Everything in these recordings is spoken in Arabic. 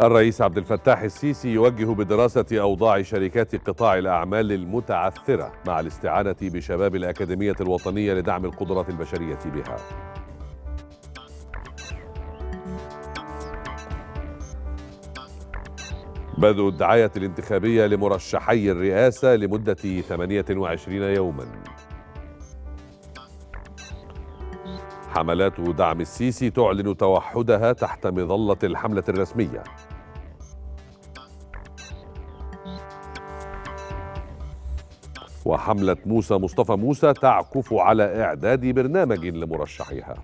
الرئيس عبد الفتاح السيسي يوجه بدراسة أوضاع شركات قطاع الأعمال المتعثرة مع الاستعانة بشباب الأكاديمية الوطنية لدعم القدرات البشرية بها بدء الدعاية الانتخابية لمرشحي الرئاسة لمدة 28 يوماً حملات دعم السيسي تعلن توحدها تحت مظلة الحملة الرسمية وحملة موسى مصطفى موسى تعكف على إعداد برنامج لمرشحيها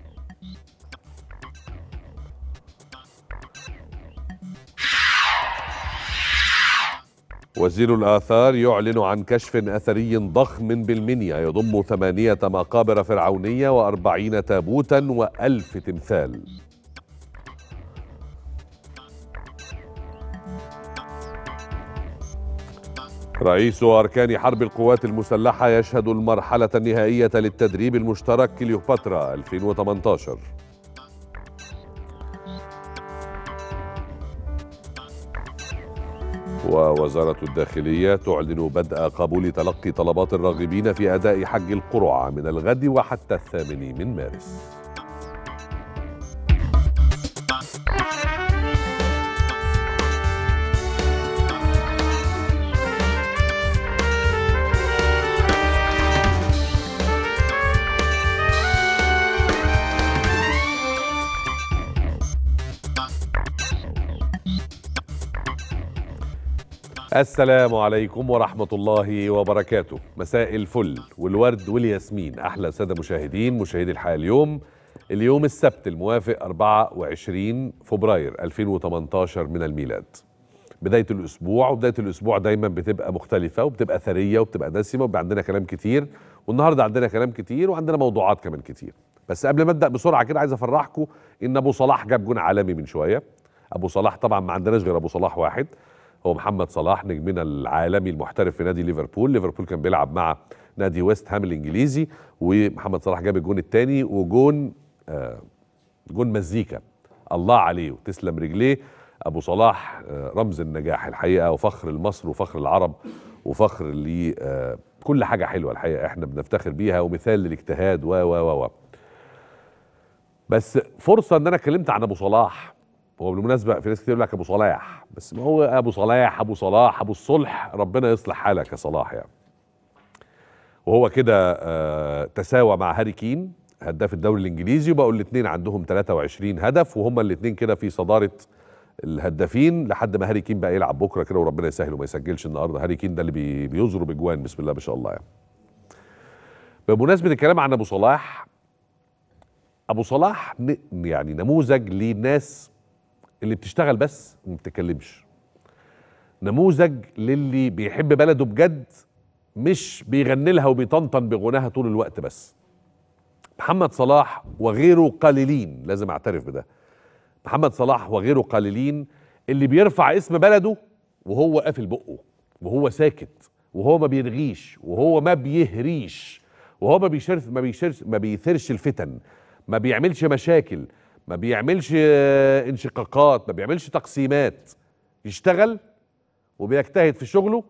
وزير الآثار يعلن عن كشف أثري ضخم بالمنيا يضم ثمانية مقابر فرعونية وأربعين تابوتا وألف تمثال رئيس أركان حرب القوات المسلحة يشهد المرحلة النهائية للتدريب المشترك كليوباترا 2018 ووزارة الداخلية تعلن بدء قبول تلقي طلبات الراغبين في أداء حج القرعة من الغد وحتى الثامن من مارس السلام عليكم ورحمة الله وبركاته مساء الفل والورد والياسمين أحلى سادة مشاهدين مشاهدي الحياة اليوم اليوم السبت الموافق 24 فبراير 2018 من الميلاد بداية الأسبوع وبداية الأسبوع دايما بتبقى مختلفة وبتبقى ثرية وبتبقى دسمة وبيبقى عندنا كلام كتير والنهاردة عندنا كلام كتير وعندنا موضوعات كمان كتير بس قبل ما أبدأ بسرعة كده عايز أفرحكم إن أبو صلاح جاب جون عالمي من شوية أبو صلاح طبعا ما عندناش غير أبو صلاح واحد هو محمد صلاح نجمنا العالمي المحترف في نادي ليفربول ليفربول كان بيلعب مع نادي ويست هام الانجليزي ومحمد صلاح جاب الجون الثاني وجون آه جون مزيكا الله عليه وتسلم رجليه ابو صلاح آه رمز النجاح الحقيقه وفخر لمصر وفخر العرب وفخر لي آه كل حاجه حلوه الحقيقه احنا بنفتخر بيها ومثال للاجتهاد و و و بس فرصه ان انا اتكلمت عن ابو صلاح هو بالمناسبه في ناس كتير لك ابو صلاح بس ما هو ابو صلاح ابو صلاح ابو الصلح ربنا يصلح حالك يا صلاح يعني وهو كده آه تساوى مع هاري كين هداف الدوري الانجليزي وبقوا الاثنين عندهم 23 هدف وهما الاثنين كده في صداره الهدافين لحد ما هاري كين بقى يلعب بكره كده وربنا يسهل وما يسجلش النهارده هاري كين ده اللي بيزرب اجوان بسم الله ما شاء الله يعني. بمناسبه الكلام عن ابو صلاح ابو صلاح يعني نموذج لناس اللي بتشتغل بس وما بتتكلمش نموذج للي بيحب بلده بجد مش بيغني لها وبيطنطن بغناها طول الوقت بس محمد صلاح وغيره قليلين لازم اعترف بده محمد صلاح وغيره قليلين اللي بيرفع اسم بلده وهو قافل بقه وهو ساكت وهو ما بيرغيش وهو ما بيهريش وهو ما بيشرف ما بيشرف ما بيثيرش الفتن ما بيعملش مشاكل ما بيعملش انشقاقات ما بيعملش تقسيمات يشتغل وبيجتهد في شغله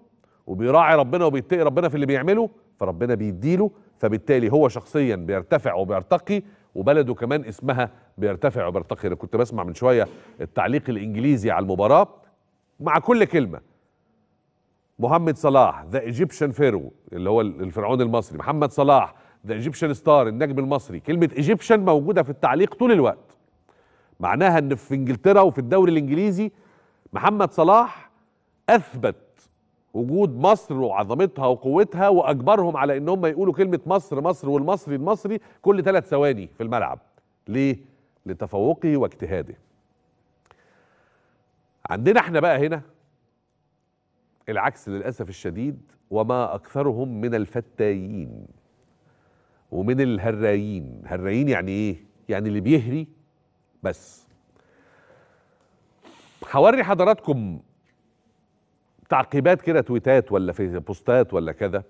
وبيراعي ربنا وبيتقي ربنا في اللي بيعمله فربنا بيديله فبالتالي هو شخصيا بيرتفع وبيرتقي وبلده كمان اسمها بيرتفع وبيرتقي انا كنت بسمع من شويه التعليق الانجليزي على المباراه مع كل كلمه محمد صلاح ذا ايجيبشن فيرو اللي هو الفرعون المصري محمد صلاح ذا ايجيبشن ستار النجم المصري كلمه ايجيبشن موجوده في التعليق طول الوقت معناها ان في انجلترا وفي الدوري الانجليزي محمد صلاح اثبت وجود مصر وعظمتها وقوتها واجبرهم على ان هم يقولوا كلمه مصر مصر والمصري المصري كل ثلاث ثواني في الملعب ليه لتفوقه واجتهاده عندنا احنا بقى هنا العكس للاسف الشديد وما اكثرهم من الفتايين ومن الهرايين هرايين يعني ايه يعني اللي بيهري بس هوري حضراتكم تعقيبات كده تويتات ولا في بوستات ولا كذا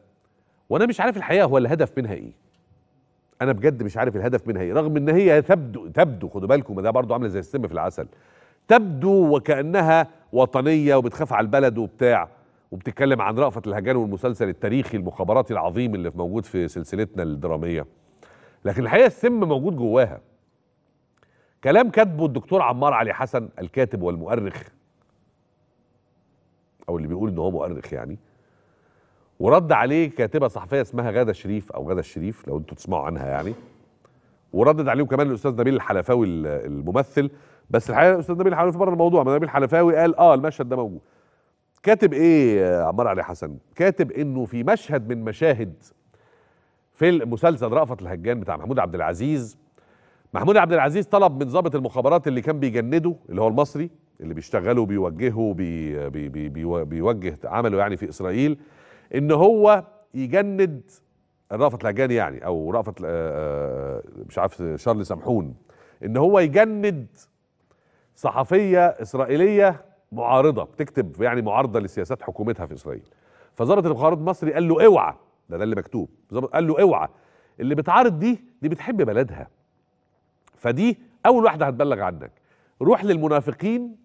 وانا مش عارف الحقيقه هو الهدف منها ايه انا بجد مش عارف الهدف منها ايه رغم ان هي تبدو تبدو خدوا بالكم ده برضو عامله زي السم في العسل تبدو وكانها وطنيه وبتخاف على البلد وبتاع وبتتكلم عن رأفت الهجان والمسلسل التاريخي المخابراتي العظيم اللي موجود في سلسلتنا الدراميه لكن الحقيقه السم موجود جواها كلام كاتبه الدكتور عمار علي حسن الكاتب والمؤرخ او اللي بيقول ان هو مؤرخ يعني ورد عليه كاتبه صحفيه اسمها غاده شريف او غاده الشريف لو انتوا تسمعوا عنها يعني وردد عليهم كمان الاستاذ نبيل الحلفاوي الممثل بس الحقيقه الاستاذ نبيل الحلفاوي بره الموضوع نبيل الحلفاوي قال اه المشهد ده موجود كاتب ايه عمار علي حسن كاتب انه في مشهد من مشاهد في المسلسل رأفت الهجان بتاع محمود عبد العزيز محمود عبد العزيز طلب من ضابط المخابرات اللي كان بيجنده اللي هو المصري اللي بيشتغله وبيوجهه بي بي بي بي بيوجه عمله يعني في اسرائيل ان هو يجند رأفت لهجان يعني او رأفت آه، آه، مش عارف شارل سمحون ان هو يجند صحفيه اسرائيليه معارضه بتكتب يعني معارضه لسياسات حكومتها في اسرائيل فظابط المخابرات المصري قال له اوعى ده ده اللي مكتوب قال له اوعى اللي بتعارض دي دي بتحب بلدها فدي اول واحده هتبلغ عنك روح للمنافقين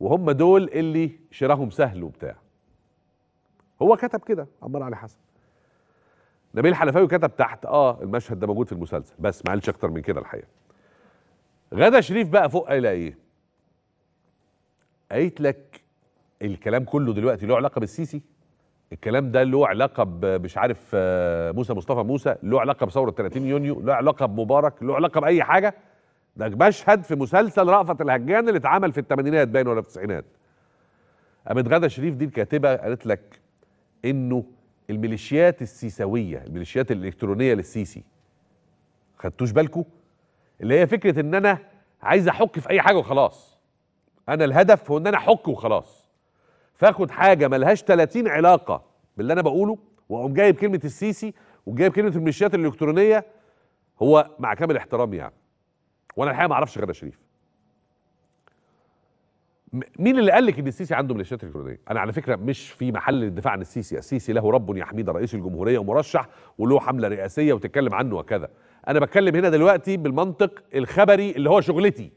وهم دول اللي شراهم سهل وبتاع هو كتب كده عمار علي حسن نبيل الحلفاوي كتب تحت اه المشهد ده موجود في المسلسل بس ما قالش اكتر من كده الحقيقه غدا شريف بقى فوق قال ايه قالت لك الكلام كله دلوقتي له علاقه بالسيسي الكلام ده له علاقه مش عارف آه، موسى مصطفى موسى له علاقه بثوره 30 يونيو له علاقه بمبارك له علاقه باي حاجه ده مشهد في مسلسل رأفت الهجان اللي اتعمل في الثمانينات باين ولا في التسعينات قامت غاده شريف دي الكاتبه قالت لك انه الميليشيات السيساويه الميليشيات الالكترونيه للسيسي خدتوش بالكم اللي هي فكره ان انا عايز احك في اي حاجه وخلاص انا الهدف هو ان انا احك وخلاص فاخد حاجه ملهاش 30 علاقه باللي انا بقوله واقوم جايب كلمه السيسي وجايب كلمه المشيات الالكترونيه هو مع كامل احترامي يعني وانا الحقيقه ما اعرفش غير شريف مين اللي قال لك ان السيسي عنده ميليشيات الكترونيه؟ انا على فكره مش في محل للدفاع عن السيسي، السيسي له رب يحميه رئيس الجمهوريه ومرشح وله حمله رئاسيه وتتكلم عنه وكذا. انا بتكلم هنا دلوقتي بالمنطق الخبري اللي هو شغلتي.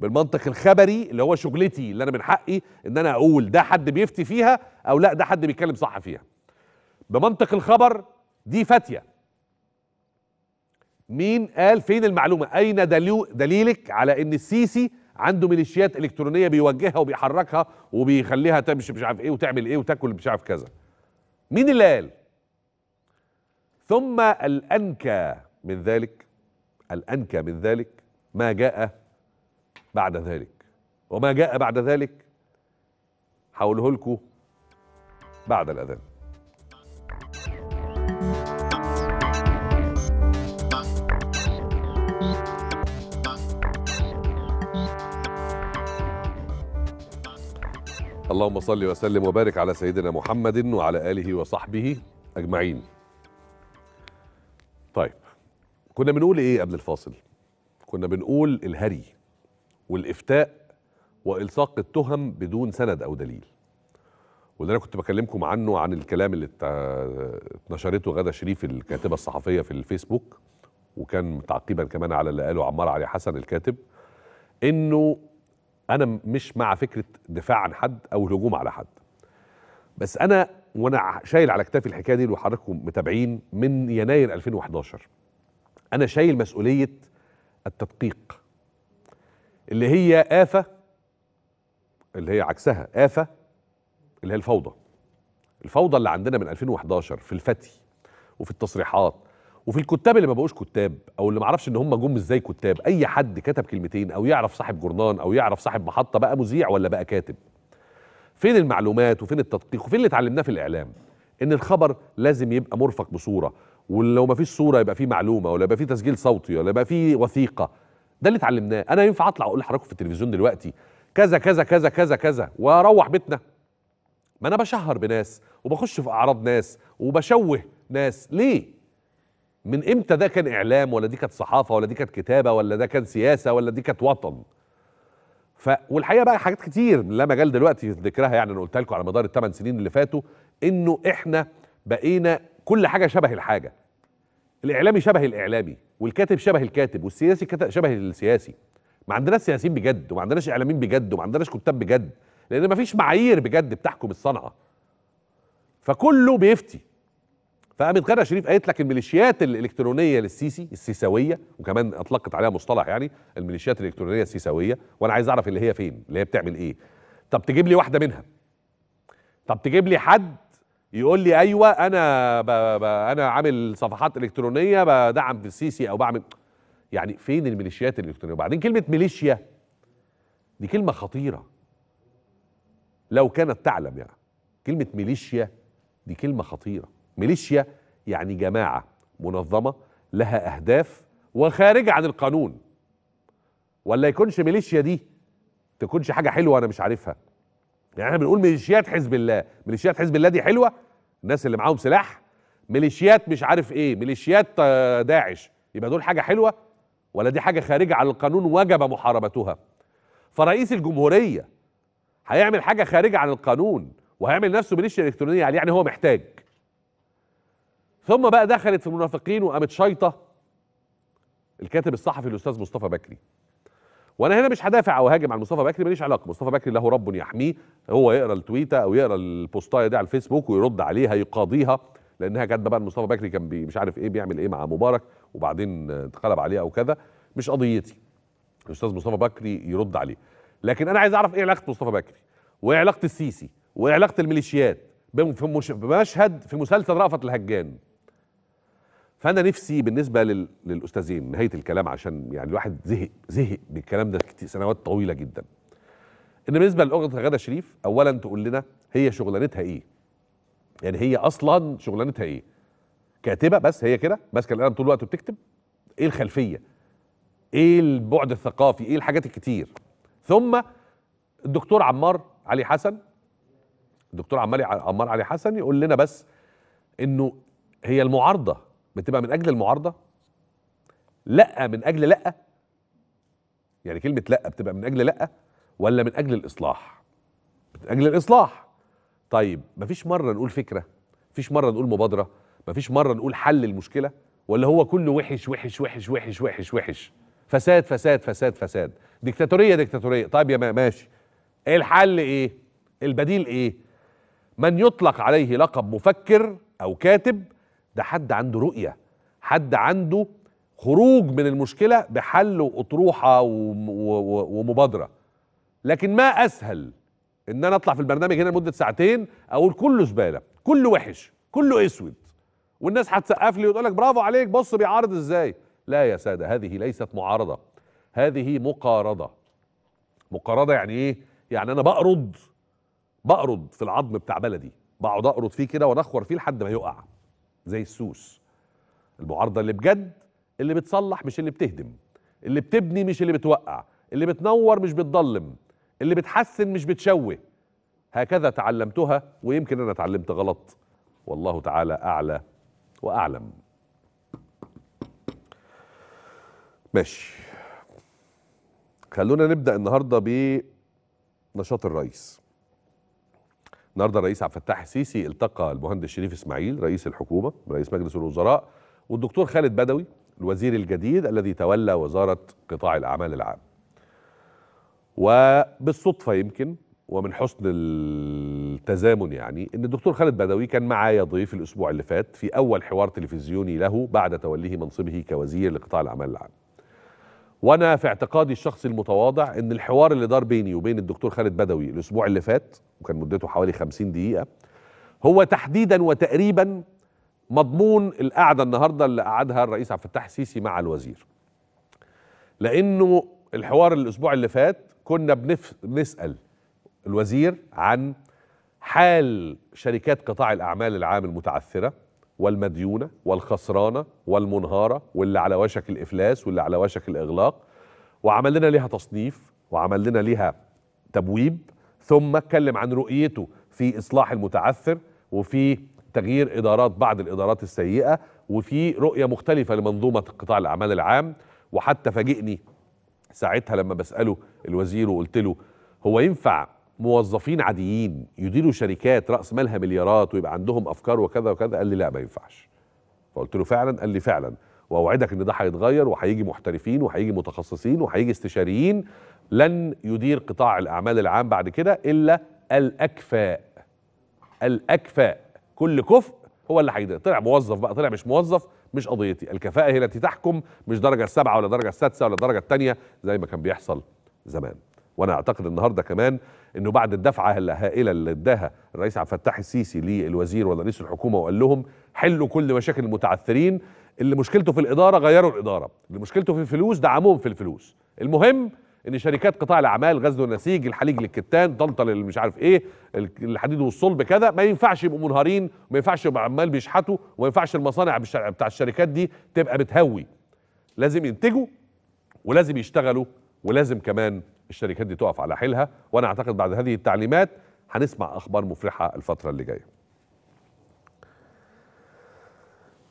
بالمنطق الخبري اللي هو شغلتي اللي انا من حقي ان انا اقول ده حد بيفتي فيها او لا ده حد بيتكلم صح فيها بمنطق الخبر دي فتيه مين قال فين المعلومه اين دليلك على ان السيسي عنده ميليشيات الكترونيه بيوجهها وبيحركها وبيخليها تمشي مش عارف ايه وتعمل ايه وتاكل مش عارف كذا مين اللي قال ثم الانكى من ذلك الانكى من ذلك ما جاء بعد ذلك وما جاء بعد ذلك هقوله لكم بعد الاذان اللهم صل وسلم وبارك على سيدنا محمد وعلى اله وصحبه اجمعين طيب كنا بنقول ايه قبل الفاصل كنا بنقول الهري والافتاء والصاق التهم بدون سند او دليل واللي انا كنت بكلمكم عنه عن الكلام اللي نشرته غدا شريف الكاتبه الصحفيه في الفيسبوك وكان تعقيبا كمان على اللي قاله عمار علي حسن الكاتب انه انا مش مع فكره دفاع عن حد او الهجوم على حد بس انا وانا شايل على كتافي الحكايه دي وحضراتكم متابعين من يناير 2011 انا شايل مسؤوليه التدقيق اللي هي آفة اللي هي عكسها آفة اللي هي الفوضى الفوضى اللي عندنا من 2011 في الفتي وفي التصريحات وفي الكتاب اللي ما بقوش كتاب او اللي ما عرفش ان هم جم ازاي كتاب اي حد كتب كلمتين او يعرف صاحب جورنان او يعرف صاحب محطه بقى مذيع ولا بقى كاتب فين المعلومات وفين التدقيق وفين اللي اتعلمناه في الاعلام ان الخبر لازم يبقى مرفق بصوره ولو ما فيش صوره يبقى فيه معلومه ولا يبقى فيه تسجيل صوتي ولا يبقى فيه وثيقه ده اللي اتعلمناه انا ينفع اطلع اقول لحضراتكم في التلفزيون دلوقتي كذا كذا كذا كذا كذا واروح بيتنا ما انا بشهر بناس وبخش في اعراض ناس وبشوه ناس ليه من امتى ده كان اعلام ولا دي كانت صحافه ولا دي كانت كتابه ولا ده كان سياسه ولا دي كانت وطن ف والحقيقه بقى حاجات كتير لا مجال دلوقتي ذكرها يعني انا قلتها لكم على مدار الثمان سنين اللي فاتوا انه احنا بقينا كل حاجه شبه الحاجه الاعلامي شبه الاعلامي والكاتب شبه الكاتب والسياسي شبه السياسي ما عندناش سياسيين بجد وما عندناش اعلاميين بجد وما عندناش كتاب بجد لان ما فيش معايير بجد بتحكم الصنعه فكله بيفتي فقامت غدا شريف قالت لك الميليشيات الالكترونيه للسيسي السيساويه وكمان اطلقت عليها مصطلح يعني الميليشيات الالكترونيه السيساويه وانا عايز اعرف اللي هي فين اللي هي بتعمل ايه طب تجيب لي واحده منها طب تجيب لي حد يقول لي ايوه انا بـ بـ انا عامل صفحات الكترونيه بدعم في السيسي او بعمل يعني فين الميليشيات الالكترونيه وبعدين كلمه ميليشيا دي كلمه خطيره لو كانت تعلم يعني كلمه ميليشيا دي كلمه خطيره ميليشيا يعني جماعه منظمه لها اهداف وخارجه عن القانون ولا يكونش ميليشيا دي تكونش حاجه حلوه انا مش عارفها يعني احنا بنقول ميليشيات حزب الله ميليشيات حزب الله دي حلوه الناس اللي معاهم سلاح ميليشيات مش عارف ايه ميليشيات آه، داعش يبقى دول حاجه حلوه ولا دي حاجه خارجه عن القانون وجب محاربتها فرئيس الجمهوريه هيعمل حاجه خارجه عن القانون وهيعمل نفسه ميليشيا الكترونيه يعني هو محتاج ثم بقى دخلت في المنافقين وقامت شيطه الكاتب الصحفي الاستاذ مصطفى بكري وانا هنا مش هدافع او هاجم على مصطفى بكري ماليش علاقه مصطفى بكري له رب يحميه هو يقرا التويته او يقرا البوستايه دي على الفيسبوك ويرد عليها يقاضيها لانها كانت بقى مصطفى بكري كان بي مش عارف ايه بيعمل ايه مع مبارك وبعدين اتقلب عليه او كذا مش قضيتي الاستاذ مصطفى بكري يرد عليه لكن انا عايز اعرف ايه علاقه مصطفى بكري وايه علاقه السيسي وايه علاقه الميليشيات بمشهد في مسلسل رأفت الهجان فانا نفسي بالنسبه لل... للاستاذين نهايه الكلام عشان يعني الواحد زهق زهق بالكلام ده سنوات طويله جدا ان بالنسبه لاغنيه غاده شريف اولا تقول لنا هي شغلانتها ايه يعني هي اصلا شغلانتها ايه كاتبه بس هي كده ماسكه القلم طول الوقت وبتكتب ايه الخلفيه ايه البعد الثقافي ايه الحاجات الكتير ثم الدكتور عمار علي حسن الدكتور عمار علي حسن يقول لنا بس انه هي المعارضه بتبقى من اجل المعارضه لا من اجل لا يعني كلمه لا بتبقى من اجل لا ولا من اجل الاصلاح من اجل الاصلاح طيب مفيش مره نقول فكره مفيش مره نقول مبادره مفيش مره نقول حل المشكله ولا هو كله وحش وحش وحش وحش وحش وحش فساد فساد فساد فساد ديكتاتوريه ديكتاتوريه طيب يا ماشي ايه الحل ايه البديل ايه من يطلق عليه لقب مفكر او كاتب ده حد عنده رؤية حد عنده خروج من المشكلة بحل وأطروحة ومبادرة لكن ما أسهل إن أنا أطلع في البرنامج هنا لمدة ساعتين أقول كله زبالة كله وحش كله أسود والناس هتسقف لي وتقول لك برافو عليك بص بيعارض إزاي لا يا سادة هذه ليست معارضة هذه مقارضة مقارضة يعني إيه؟ يعني أنا بقرض بقرض في العظم بتاع بلدي بقعد أقرض فيه كده وأنخور فيه لحد ما يقع زي السوس المعارضه اللي بجد اللي بتصلح مش اللي بتهدم اللي بتبني مش اللي بتوقع اللي بتنور مش بتضلم اللي بتحسن مش بتشوه هكذا تعلمتها ويمكن انا اتعلمت غلط والله تعالى اعلى واعلم ماشي خلونا نبدا النهارده بنشاط الرئيس النهارده الرئيس عبد الفتاح السيسي التقى المهندس شريف اسماعيل رئيس الحكومه رئيس مجلس الوزراء والدكتور خالد بدوي الوزير الجديد الذي تولى وزاره قطاع الاعمال العام. وبالصدفه يمكن ومن حسن التزامن يعني ان الدكتور خالد بدوي كان معايا ضيف الاسبوع اللي فات في اول حوار تلفزيوني له بعد توليه منصبه كوزير لقطاع الاعمال العام. وانا في اعتقادي الشخصي المتواضع ان الحوار اللي دار بيني وبين الدكتور خالد بدوي الاسبوع اللي فات وكان مدته حوالي 50 دقيقة هو تحديدا وتقريبا مضمون القعدة النهاردة اللي قعدها الرئيس عبد الفتاح السيسي مع الوزير لأنه الحوار الأسبوع اللي فات كنا بنسأل الوزير عن حال شركات قطاع الأعمال العام المتعثرة والمديونة والخسرانة والمنهارة واللي على وشك الإفلاس واللي على وشك الإغلاق وعمل لنا ليها تصنيف وعمل لنا ليها تبويب ثم اتكلم عن رؤيته في اصلاح المتعثر وفي تغيير ادارات بعض الادارات السيئه وفي رؤيه مختلفه لمنظومه قطاع الاعمال العام وحتى فاجئني ساعتها لما بساله الوزير وقلت له هو ينفع موظفين عاديين يديروا شركات راس مالها مليارات ويبقى عندهم افكار وكذا وكذا قال لي لا ما ينفعش فقلت له فعلا قال لي فعلا واوعدك ان ده هيتغير وهيجي محترفين وهيجي متخصصين وهيجي استشاريين لن يدير قطاع الاعمال العام بعد كده الا الاكفاء الاكفاء كل كفء هو اللي هيقدر طلع موظف بقى طلع مش موظف مش قضيتي الكفاءه هي التي تحكم مش درجه السابعه ولا درجه السادسه ولا الدرجه الثانيه زي ما كان بيحصل زمان وانا اعتقد النهارده كمان انه بعد الدفعه الهائله اللي اداها الرئيس عبد الفتاح السيسي للوزير ولا رئيس الحكومه وقال لهم حلوا كل مشاكل المتعثرين اللي مشكلته في الاداره غيروا الاداره اللي مشكلته في الفلوس دعموهم في الفلوس المهم ان شركات قطاع الاعمال غزل والنسيج الحليج للكتان طنطا مش عارف ايه الحديد والصلب كذا ما ينفعش يبقوا منهارين وما ينفعش يبقى عمال بيشحتوا وما ينفعش المصانع بتاع الشركات دي تبقى بتهوي لازم ينتجوا ولازم يشتغلوا ولازم كمان الشركات دي تقف على حيلها وانا اعتقد بعد هذه التعليمات هنسمع اخبار مفرحه الفتره اللي جايه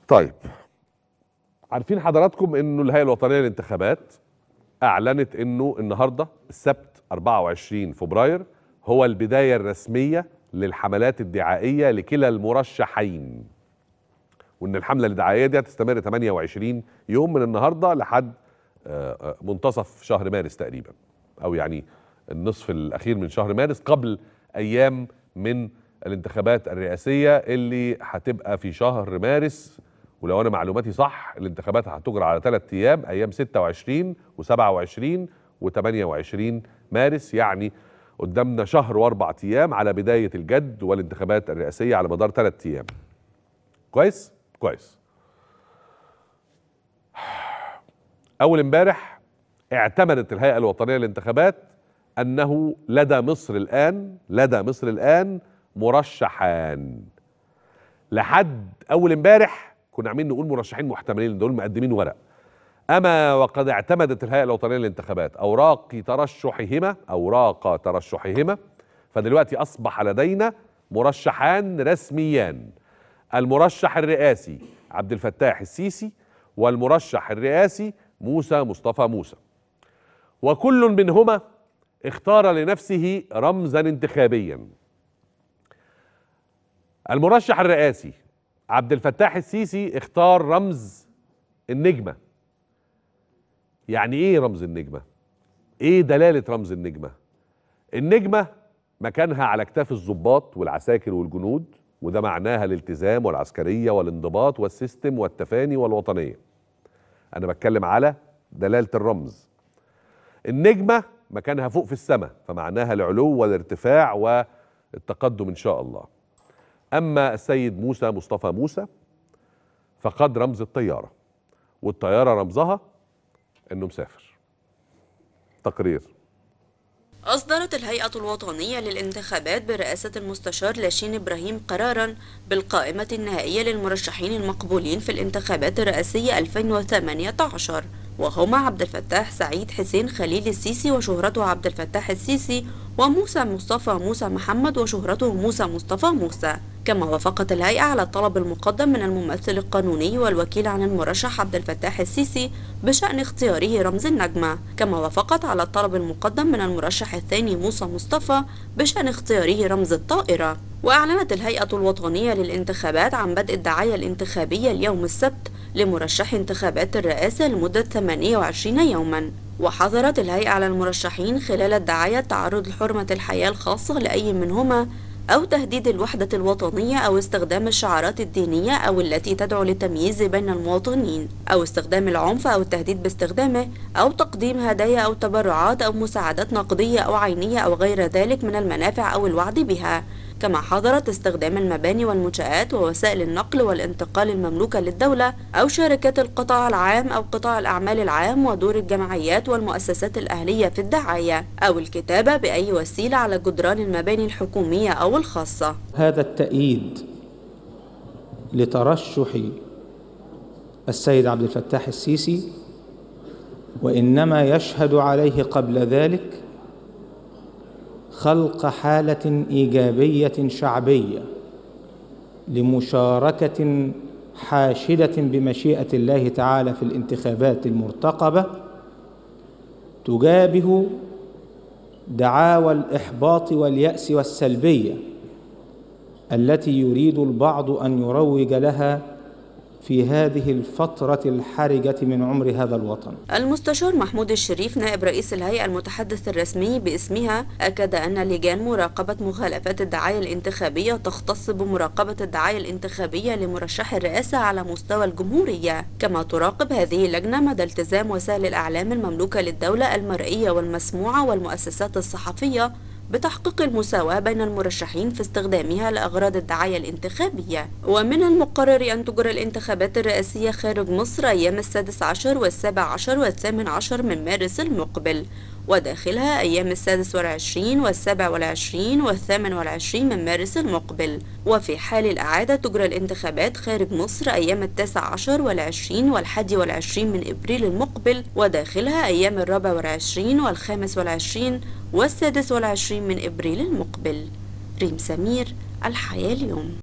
طيب عارفين حضراتكم انه الهيئه الوطنيه للانتخابات اعلنت انه النهارده السبت 24 فبراير هو البدايه الرسميه للحملات الدعائيه لكلا المرشحين وان الحمله الدعائيه دي هتستمر 28 يوم من النهارده لحد آه، آه، منتصف شهر مارس تقريبا او يعني النصف الاخير من شهر مارس قبل ايام من الانتخابات الرئاسيه اللي هتبقى في شهر مارس ولو انا معلوماتي صح الانتخابات هتجرى على ثلاث ايام ايام 26 و27 و28 مارس يعني قدامنا شهر واربع ايام على بدايه الجد والانتخابات الرئاسيه على مدار ثلاث ايام. كويس؟ كويس. اول امبارح اعتمدت الهيئه الوطنيه للانتخابات انه لدى مصر الان لدى مصر الان مرشحان. لحد اول امبارح كنا عاملين نقول مرشحين محتملين دول مقدمين ورق أما وقد اعتمدت الهيئة الوطنية للانتخابات أوراق ترشحهما أوراق ترشحهما فدلوقتي أصبح لدينا مرشحان رسميان المرشح الرئاسي عبد الفتاح السيسي والمرشح الرئاسي موسى مصطفى موسى وكل منهما اختار لنفسه رمزا انتخابيا المرشح الرئاسي عبد الفتاح السيسي اختار رمز النجمه يعني ايه رمز النجمه ايه دلاله رمز النجمه النجمه مكانها على اكتاف الضباط والعساكر والجنود وده معناها الالتزام والعسكريه والانضباط والسيستم والتفاني والوطنيه انا بتكلم على دلاله الرمز النجمه مكانها فوق في السماء فمعناها العلو والارتفاع والتقدم ان شاء الله أما السيد موسى مصطفى موسى فقد رمز الطيارة والطيارة رمزها أنه مسافر تقرير أصدرت الهيئة الوطنية للانتخابات برئاسة المستشار لاشين إبراهيم قرارا بالقائمة النهائية للمرشحين المقبولين في الانتخابات الرئاسية 2018 وهما عبد الفتاح سعيد حسين خليل السيسي وشهرته عبد الفتاح السيسي وموسى مصطفى موسى محمد وشهرته موسى مصطفى موسى كما وافقت الهيئة على الطلب المقدم من الممثل القانوني والوكيل عن المرشح عبد الفتاح السيسي بشأن اختياره رمز النجمة كما وافقت على الطلب المقدم من المرشح الثاني موسى مصطفى بشأن اختياره رمز الطائرة وأعلنت الهيئة الوطنية للانتخابات عن بدء الدعاية الانتخابية اليوم السبت لمرشح انتخابات الرئاسة لمدة 28 يوماً وحظرت الهيئة على المرشحين خلال الدعاية تعرض لحرمة الحياة الخاصة لأي منهما أو تهديد الوحدة الوطنية أو استخدام الشعارات الدينية أو التي تدعو للتمييز بين المواطنين أو استخدام العنف أو التهديد باستخدامه أو تقديم هدايا أو تبرعات أو مساعدات نقدية أو عينية أو غير ذلك من المنافع أو الوعد بها كما حظرت استخدام المباني والمنشآت ووسائل النقل والانتقال المملوكة للدولة أو شركات القطاع العام أو قطاع الأعمال العام ودور الجمعيات والمؤسسات الأهلية في الدعاية أو الكتابة بأي وسيلة على جدران المباني الحكومية أو الخاصة هذا التأييد لترشح السيد عبد الفتاح السيسي وإنما يشهد عليه قبل ذلك خلق حاله ايجابيه شعبيه لمشاركه حاشده بمشيئه الله تعالى في الانتخابات المرتقبه تجابه دعاوى الاحباط والياس والسلبيه التي يريد البعض ان يروج لها في هذه الفترة الحرجة من عمر هذا الوطن المستشار محمود الشريف نائب رئيس الهيئة المتحدث الرسمي باسمها أكد أن لجان مراقبة مخالفات الدعاية الانتخابية تختص بمراقبة الدعاية الانتخابية لمرشح الرئاسة على مستوى الجمهورية كما تراقب هذه اللجنة مدى التزام وسائل الأعلام المملوكة للدولة المرئية والمسموعة والمؤسسات الصحفية بتحقيق المساواة بين المرشحين في استخدامها لأغراض الدعاية الانتخابية ومن المقرر أن تجرى الانتخابات الرئاسية خارج مصر أيام السادس عشر والسابع عشر والثامن عشر من مارس المقبل وداخلها أيام السادس والعشرين والسابع والعشرين والثامن والعشرين من مارس المقبل وفي حال الإعادة تجرى الانتخابات خارج مصر أيام التاسع عشر والعشرين والحادي والعشرين من إبريل المقبل وداخلها أيام الرابع والعشرين والخامس والعشرين والسادس والعشرين من إبريل المقبل ريم سمير الحياة اليوم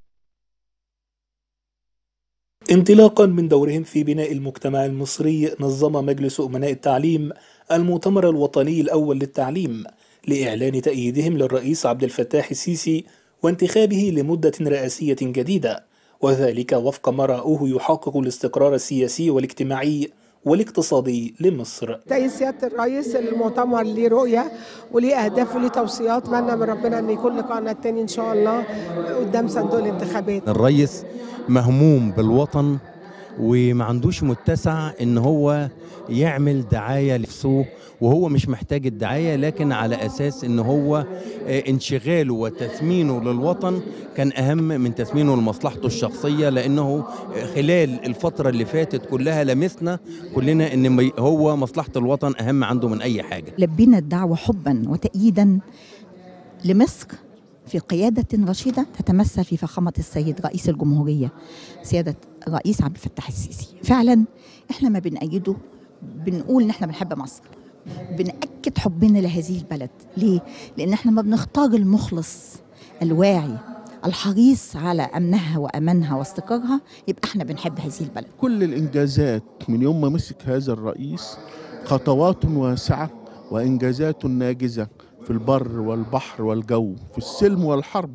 انطلاقا من دورهم في بناء المجتمع المصري نظم مجلس أمناء التعليم المؤتمر الوطني الأول للتعليم لإعلان تأييدهم للرئيس عبد الفتاح السيسي وانتخابه لمدة رئاسية جديدة وذلك وفق ما رأوه يحقق الاستقرار السياسي والاجتماعي والاقتصادي لمصر تأييد سيادة الرئيس المؤتمر ليه رؤية وليه أهداف وليه توصيات منا من ربنا أن يكون لقاءنا التاني إن شاء الله قدام صندوق الانتخابات الرئيس مهموم بالوطن وما عندوش متسع ان هو يعمل دعايه لنفسه وهو مش محتاج الدعايه لكن على اساس ان هو آه، انشغاله وتثمينه للوطن كان اهم من تثمينه لمصلحته الشخصيه لانه آه، خلال الفتره اللي فاتت كلها لمسنا كلنا ان هو مصلحه الوطن اهم عنده من اي حاجه. لبينا الدعوه حبا وتأييدا لمصر في قيادة رشيدة تتمثل في فخامة السيد رئيس الجمهورية سيادة الرئيس عبد الفتاح السيسي فعلا احنا ما بنأيده بنقول ان احنا بنحب مصر بنأكد حبنا لهذه البلد ليه؟ لأن احنا ما بنختار المخلص الواعي الحريص على أمنها وأمانها واستقرارها يبقى احنا بنحب هذه البلد كل الإنجازات من يوم ما مسك هذا الرئيس خطوات واسعة وإنجازات ناجزة في البر والبحر والجو في السلم والحرب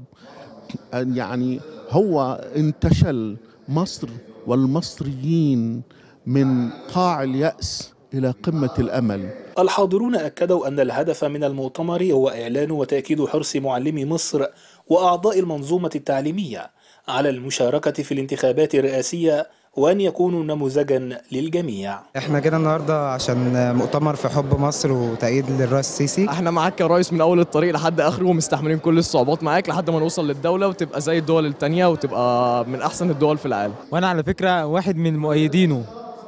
يعني هو انتشل مصر والمصريين من قاع اليأس إلى قمة الأمل الحاضرون أكدوا أن الهدف من المؤتمر هو إعلان وتأكيد حرص معلمي مصر وأعضاء المنظومة التعليمية على المشاركة في الانتخابات الرئاسية وأن يكونوا نموذجا للجميع احنا جينا النهاردة عشان مؤتمر في حب مصر وتأييد للرئيس السيسي احنا معاك يا ريس من أول الطريق لحد آخره ومستحملين كل الصعوبات معاك لحد ما نوصل للدولة وتبقى زي الدول التانية وتبقى من أحسن الدول في العالم وأنا على فكرة واحد من مؤيدينه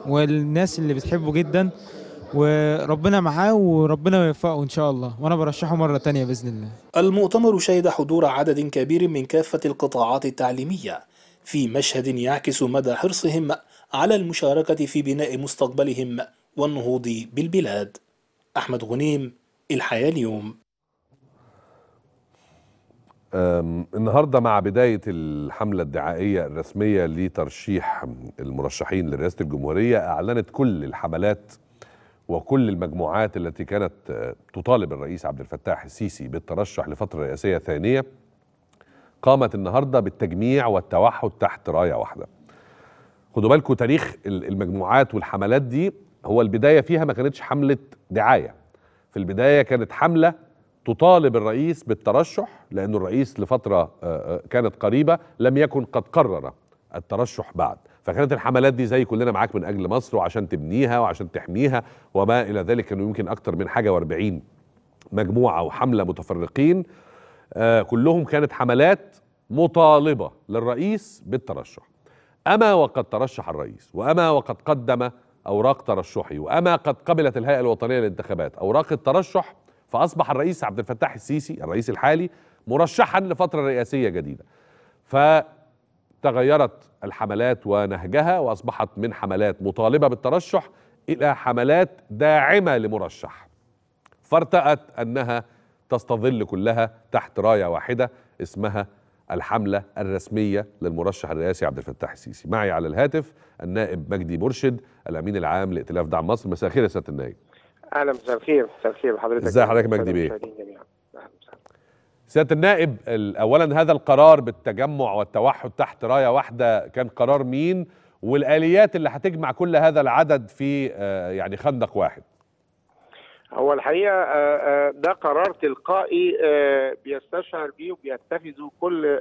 والناس اللي بتحبه جدا وربنا معاه وربنا يوفقه ان شاء الله وانا برشحه مره تانية باذن الله المؤتمر شهد حضور عدد كبير من كافه القطاعات التعليميه في مشهد يعكس مدى حرصهم على المشاركه في بناء مستقبلهم والنهوض بالبلاد احمد غنيم الحياه اليوم النهارده مع بدايه الحمله الدعائيه الرسميه لترشيح المرشحين لرئاسه الجمهوريه اعلنت كل الحملات وكل المجموعات التي كانت أه، تطالب الرئيس عبد الفتاح السيسي بالترشح لفتره رئاسيه ثانيه قامت النهارده بالتجميع والتوحد تحت رايه واحده. خدوا بالكم تاريخ المجموعات والحملات دي هو البدايه فيها ما كانتش حمله دعايه. في البدايه كانت حمله تطالب الرئيس بالترشح لأن الرئيس لفترة آه، آه، كانت قريبة لم يكن قد قرر الترشح بعد فكانت الحملات دي زي كلنا معاك من أجل مصر وعشان تبنيها وعشان تحميها وما إلى ذلك كانوا يمكن أكتر من حاجة و40 مجموعة وحملة متفرقين آه، كلهم كانت حملات مطالبة للرئيس بالترشح أما وقد ترشح الرئيس وأما وقد قدم أوراق ترشحي وأما قد قبلت الهيئة الوطنية للانتخابات أوراق الترشح فاصبح الرئيس عبد الفتاح السيسي الرئيس الحالي مرشحا لفتره رئاسيه جديده فتغيرت الحملات ونهجها واصبحت من حملات مطالبه بالترشح الى حملات داعمه لمرشح فارتأت انها تستظل كلها تحت رايه واحده اسمها الحمله الرسميه للمرشح الرئاسي عبد الفتاح السيسي معي على الهاتف النائب مجدي مرشد الامين العام لائتلاف دعم مصر مساء الخير يا سياده النائب اهلا مساء الخير مساء الخير بحضرتك ازي حضرتك مجدي بيه سياده النائب اولا هذا القرار بالتجمع والتوحد تحت رايه واحده كان قرار مين والاليات اللي هتجمع كل هذا العدد في آه، يعني خندق واحد هو الحقيقه آه، آه، ده قرار تلقائي بيستشعر بيه وبيتخذه كل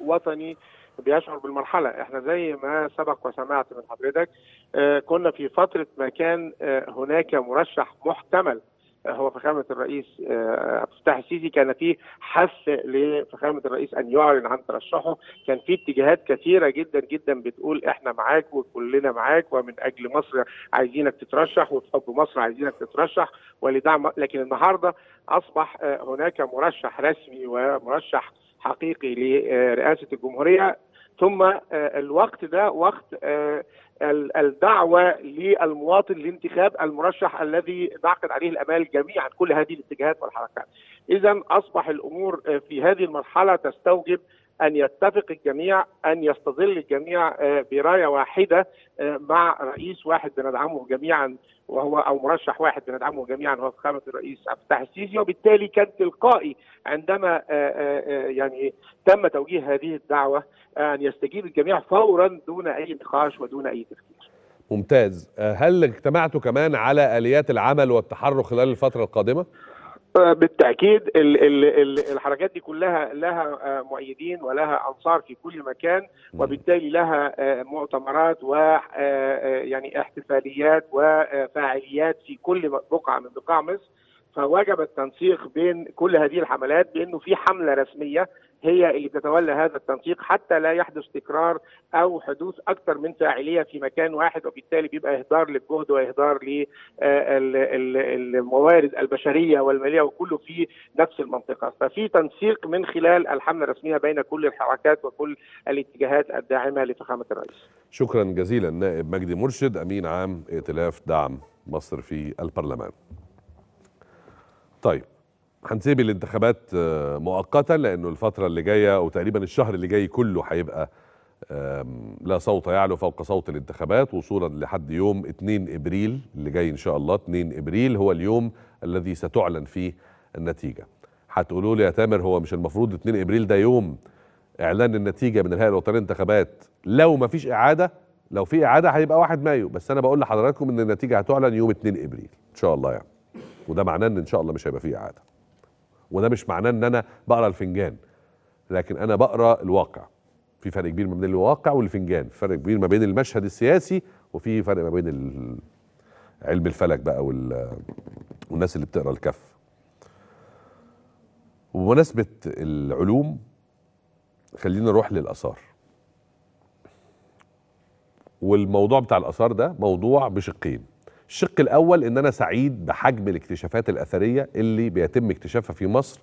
وطني بيشعر بالمرحله احنا زي ما سبق وسمعت من حضرتك آه، كنا في فتره ما كان آه، هناك مرشح محتمل آه، هو فخامه الرئيس عبد الفتاح السيسي كان في حث لفخامه الرئيس ان يعلن عن ترشحه، كان في اتجاهات كثيره جدا جدا بتقول احنا معاك وكلنا معاك ومن اجل مصر عايزينك تترشح وبحب مصر عايزينك تترشح ولدعم لكن النهارده اصبح هناك مرشح رسمي ومرشح حقيقي لرئاسه الجمهوريه ثم آه، الوقت ده وقت آه، الدعوه للمواطن لانتخاب المرشح الذي نعقد عليه الامال جميعا كل هذه الاتجاهات والحركات. اذا اصبح الامور آه، في هذه المرحله تستوجب ان يتفق الجميع ان يستظل الجميع آه، برايه واحده آه، مع رئيس واحد بندعمه جميعا وهو او مرشح واحد بندعمه جميعا وهو فخامه الرئيس عبد الفتاح السيسي وبالتالي كان تلقائي عندما آه، يعني تم توجيه هذه الدعوه ان يستجيب الجميع فورا دون اي نقاش ودون اي تفكير. ممتاز هل اجتمعتوا كمان على اليات العمل والتحرك خلال الفتره القادمه؟ بالتاكيد الحركات دي كلها لها آه، مؤيدين ولها انصار في كل مكان وبالتالي لها آه، مؤتمرات و آه، يعني احتفاليات وفاعليات في كل بقعه من بقاع مصر فوجب التنسيق بين كل هذه الحملات بانه في حمله رسميه هي اللي بتتولى هذا التنسيق حتى لا يحدث تكرار او حدوث اكثر من فاعليه في مكان واحد وبالتالي بيبقى اهدار للجهد واهدار للموارد آه، البشريه والماليه وكله في نفس المنطقه، ففي تنسيق من خلال الحمله الرسميه بين كل الحركات وكل الاتجاهات الداعمه لفخامه الرئيس. شكرا جزيلا نائب مجدي مرشد امين عام ائتلاف دعم مصر في البرلمان. طيب هنسيب الانتخابات آه، مؤقتا لانه الفتره اللي جايه او تقريبا الشهر اللي جاي كله هيبقى لا صوت يعلو فوق صوت الانتخابات وصولا لحد يوم 2 ابريل اللي جاي ان شاء الله 2 ابريل هو اليوم الذي ستعلن فيه النتيجه هتقولوا لي يا تامر هو مش المفروض 2 ابريل ده يوم اعلان النتيجه من الهيئه الوطنيه للانتخابات لو ما فيش اعاده لو في اعاده هيبقى 1 مايو بس انا بقول لحضراتكم ان النتيجه هتعلن يوم 2 ابريل ان شاء الله يعني وده معناه ان ان شاء الله مش هيبقى فيه اعاده وده مش معناه ان انا بقرا الفنجان لكن انا بقرا الواقع في فرق كبير ما بين الواقع والفنجان في فرق كبير ما بين المشهد السياسي وفي فرق ما بين علم الفلك بقى والناس اللي بتقرا الكف وبمناسبه العلوم خلينا نروح للاثار والموضوع بتاع الاثار ده موضوع بشقين الشق الاول ان انا سعيد بحجم الاكتشافات الاثريه اللي بيتم اكتشافها في مصر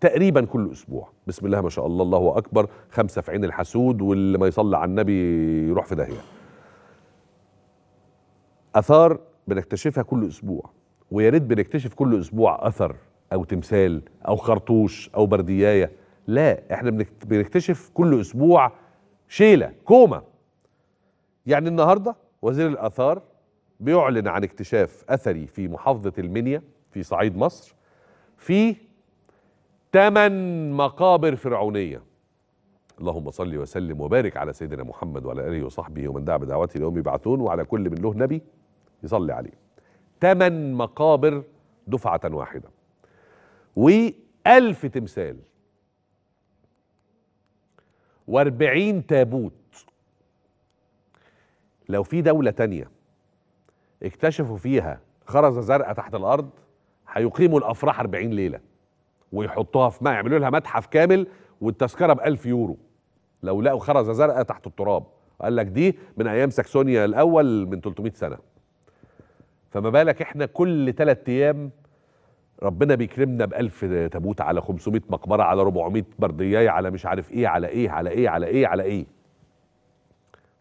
تقريبا كل اسبوع بسم الله ما شاء الله الله اكبر خمسه في عين الحسود واللي ما يصلي على النبي يروح في داهيه اثار بنكتشفها كل اسبوع ويا ريت بنكتشف كل اسبوع اثر او تمثال او خرطوش او برديايه لا احنا بنكتشف كل اسبوع شيله كومه يعني النهارده وزير الاثار بيعلن عن اكتشاف اثري في محافظه المنيا في صعيد مصر في ثمان مقابر فرعونيه اللهم صل وسلم وبارك على سيدنا محمد وعلى اله وصحبه ومن دعا بدعوته اليوم يبعثون وعلى كل من له نبي يصلي عليه ثمان مقابر دفعه واحده وألف تمثال واربعين تابوت لو في دولة تانية اكتشفوا فيها خرزه زرقاء تحت الارض هيقيموا الافراح 40 ليله ويحطوها في ما يعملوا لها متحف كامل والتذكره ب 1000 يورو لو لقوا خرزه زرقاء تحت التراب قال لك دي من ايام ساكسونيا الاول من 300 سنه فما بالك احنا كل ثلاث ايام ربنا بيكرمنا ب 1000 تابوت على 500 مقبره على 400 بردياي على مش عارف ايه على ايه على ايه على ايه على ايه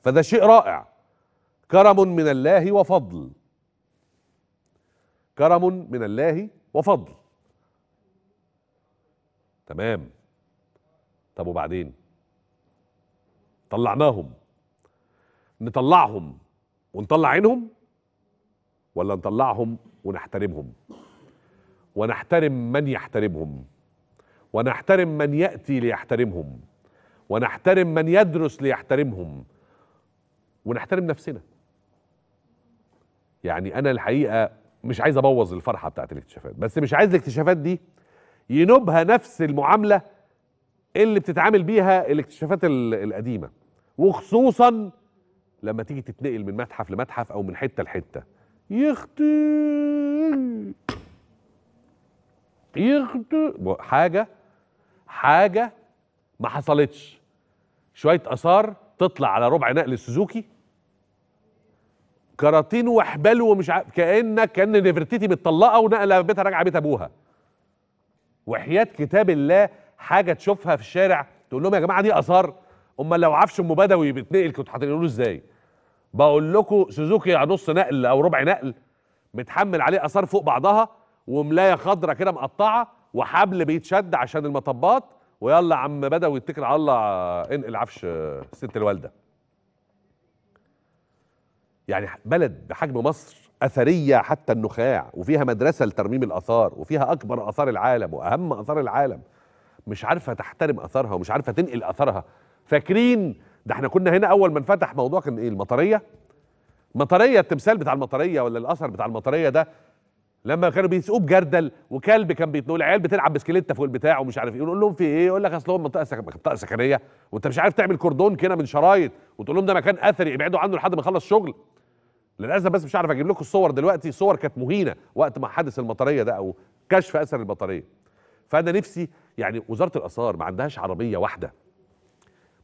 فده شيء رائع كرم من الله وفضل كرم من الله وفضل تمام طب وبعدين طلعناهم نطلعهم ونطلع عينهم ولا نطلعهم ونحترمهم ونحترم من يحترمهم ونحترم من ياتي ليحترمهم ونحترم من يدرس ليحترمهم ونحترم نفسنا يعني انا الحقيقه مش عايز ابوظ الفرحه بتاعت الاكتشافات بس مش عايز الاكتشافات دي ينوبها نفس المعامله اللي بتتعامل بيها الاكتشافات القديمه وخصوصا لما تيجي تتنقل من متحف لمتحف او من حته لحته يختي يختي حاجه حاجه ما حصلتش شويه اثار تطلع على ربع نقل السوزوكي كراتين وحبال ومش عارف كانك كان نفرتيتي متطلقه ونقله بيتها راجعه بيت ابوها وحياه كتاب الله حاجه تشوفها في الشارع تقول لهم يا جماعه دي اثار امال لو عفش ام بدوي بيتنقل كنت هتنقلوه ازاي بقول لكم سوزوكي نص نقل او ربع نقل متحمل عليه اثار فوق بعضها وملايه خضره كده مقطعه وحبل بيتشد عشان المطبات ويلا عم بدوي اتكل على الله انقل عفش ست الوالده يعني بلد بحجم مصر اثريه حتى النخاع وفيها مدرسه لترميم الاثار وفيها اكبر اثار العالم واهم اثار العالم مش عارفه تحترم اثارها ومش عارفه تنقل اثارها فاكرين ده احنا كنا هنا اول ما انفتح موضوع كان ايه المطريه مطريه التمثال بتاع المطريه ولا الاثر بتاع المطريه ده لما كانوا بيسقوه بجردل وكلب كان بيتنقل عيال بتلعب بسكليته فوق البتاع ومش عارف ايه نقول لهم في ايه يقول لك اصل هو منطقه منطقه سكنيه وانت مش عارف تعمل كردون كده من شرايط وتقول لهم ده مكان اثري ابعدوا عنه لحد ما يخلص شغل للاسف بس مش عارف اجيب لكم الصور دلوقتي صور كانت مهينه وقت ما حدث المطريه ده او كشف اثر المطريه فانا نفسي يعني وزاره الاثار ما عندهاش عربيه واحده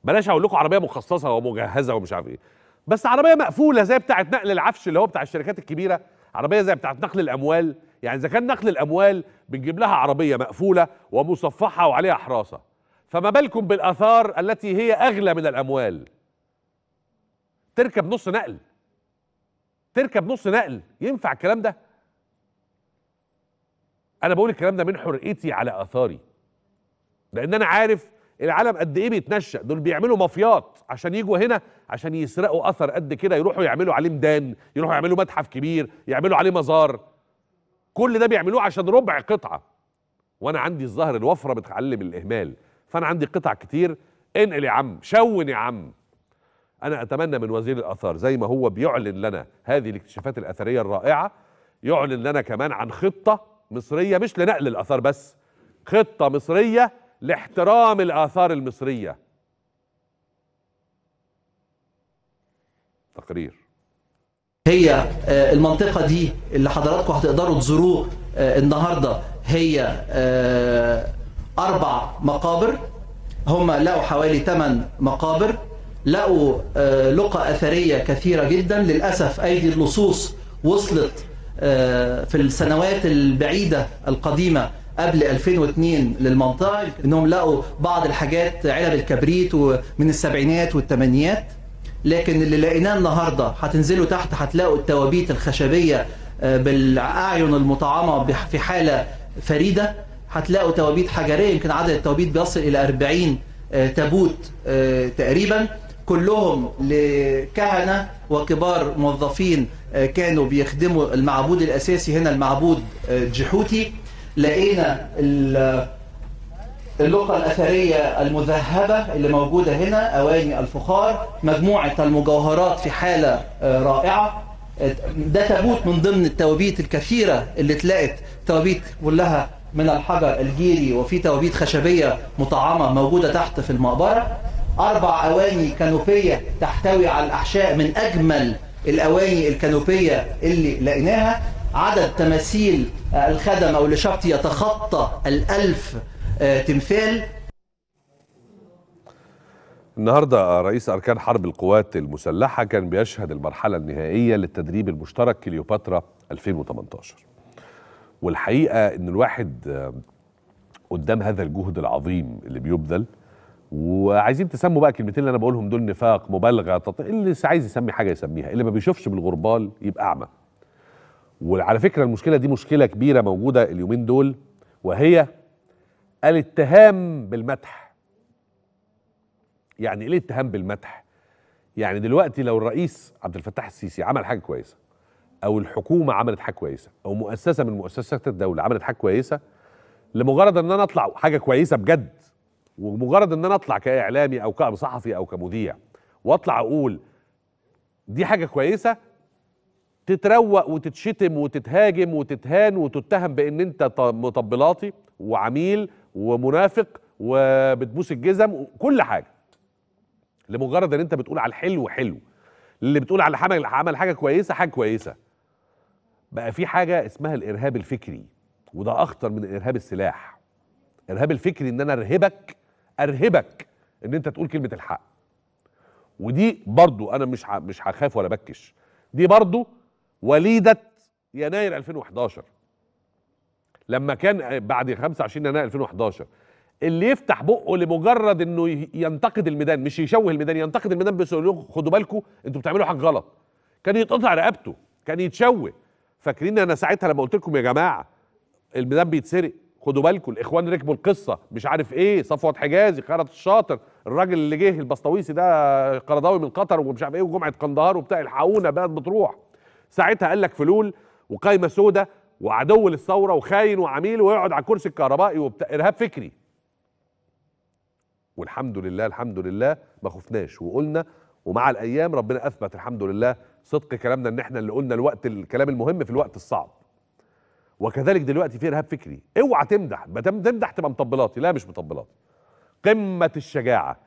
بلاش اقول لكم عربيه مخصصه ومجهزه ومش عارف ايه بس عربيه مقفوله زي بتاعه نقل العفش اللي هو بتاع الشركات الكبيره عربيه زي بتاعه نقل الاموال يعني اذا كان نقل الاموال بنجيب لها عربيه مقفوله ومصفحه وعليها حراسه فما بالكم بالاثار التي هي اغلى من الاموال تركب نص نقل تركب نص نقل ينفع الكلام ده انا بقول الكلام ده من حرقتي على اثاري لان انا عارف العالم قد ايه بيتنشا دول بيعملوا مافيات عشان يجوا هنا عشان يسرقوا اثر قد كده يروحوا يعملوا عليه ميدان يروحوا يعملوا متحف كبير يعملوا عليه مزار كل ده بيعملوه عشان ربع قطعه وانا عندي الظهر الوفره بتعلم الاهمال فانا عندي قطع كتير انقل يا عم شون يا عم انا اتمنى من وزير الاثار زي ما هو بيعلن لنا هذه الاكتشافات الاثريه الرائعه يعلن لنا كمان عن خطه مصريه مش لنقل الاثار بس خطه مصريه لاحترام الاثار المصريه تقرير هي آه، المنطقه دي اللي حضراتكم هتقدروا تزوروه آه، النهارده هي آه، اربع مقابر هم لقوا حوالي 8 مقابر لقوا آه، لقى أثرية كثيرة جدا للأسف أيدي اللصوص وصلت آه، في السنوات البعيدة القديمة قبل 2002 للمنطقة إنهم لقوا بعض الحاجات علب الكبريت من السبعينات والثمانينات لكن اللي لقيناه النهاردة هتنزلوا تحت هتلاقوا التوابيت الخشبية آه، بالأعين المطعمة في حالة فريدة هتلاقوا توابيت حجرية يمكن عدد التوابيت بيصل إلى 40 تابوت تقريباً كلهم لكهنة وكبار موظفين آه، كانوا بيخدموا المعبود الأساسي هنا المعبود آه، جحوتي لقينا اللقطة الأثرية المذهبة اللي موجودة هنا أواني الفخار مجموعة المجوهرات في حالة آه، رائعة ده تابوت من ضمن التوابيت الكثيرة اللي اتلاقت توابيت كلها من الحجر الجيري وفي توابيت خشبية مطعمة موجودة تحت في المقبرة أربع أواني كانوبية تحتوي على الأحشاء من أجمل الأواني الكانوبية اللي لقيناها عدد تماثيل آه، الخدم أو لشبط يتخطى الألف آه، تمثال النهارده رئيس أركان حرب القوات المسلحة كان بيشهد المرحلة النهائية للتدريب المشترك كليوباترا 2018 والحقيقة إن الواحد آه، قدام هذا الجهد العظيم اللي بيبذل وعايزين تسموا بقى الكلمتين اللي انا بقولهم دول نفاق مبالغه تط... اللي عايز يسمي حاجه يسميها اللي ما بيشوفش بالغربال يبقى اعمى وعلى فكره المشكله دي مشكله كبيره موجوده اليومين دول وهي الاتهام بالمدح يعني ايه الاتهام بالمدح يعني دلوقتي لو الرئيس عبد الفتاح السيسي عمل حاجه كويسه او الحكومه عملت حاجه كويسه او مؤسسه من مؤسسات الدوله عملت حاجه كويسه لمجرد ان انا اطلع حاجه كويسه بجد ومجرد ان انا اطلع كاعلامي او كصحفي او كمذيع واطلع اقول دي حاجه كويسه تتروق وتتشتم وتتهاجم وتتهان وتتهم بان انت مطبلاطي وعميل ومنافق وبتبوس الجزم وكل حاجه لمجرد ان انت بتقول على الحلو حلو اللي بتقول على حمل عمل حاجه كويسه حاجه كويسه بقى في حاجه اسمها الارهاب الفكري وده اخطر من ارهاب السلاح الارهاب الفكري ان انا ارهبك ارهبك ان انت تقول كلمه الحق ودي برضو انا مش مش هخاف ولا بكش دي برضو وليده يناير 2011 لما كان بعد 25 يناير 2011 اللي يفتح بقه لمجرد انه ينتقد الميدان مش يشوه الميدان ينتقد الميدان بس يقول لهم خدوا بالكم انتوا بتعملوا حاجه غلط كان يتقطع رقبته كان يتشوه فاكرين انا ساعتها لما قلت لكم يا جماعه الميدان بيتسرق خدوا بالكم الاخوان ركبوا القصه مش عارف ايه صفوت حجازي خرط الشاطر الراجل اللي جه البسطويسي ده قرضاوي من قطر ومش عارف ايه وجمعه قندهار وبتاع الحقونا بقت بتروح ساعتها قال لك فلول وقايمه سودة وعدو للثوره وخاين وعميل ويقعد على الكرسي الكهربائي وبتاع ارهاب فكري والحمد لله الحمد لله ما خفناش وقلنا ومع الايام ربنا اثبت الحمد لله صدق كلامنا ان احنا اللي قلنا الوقت الكلام المهم في الوقت الصعب وكذلك دلوقتي في ارهاب فكري اوعى تمدح ما تمدح تبقى مطبلاتي لا مش مطبلاتي قمه الشجاعه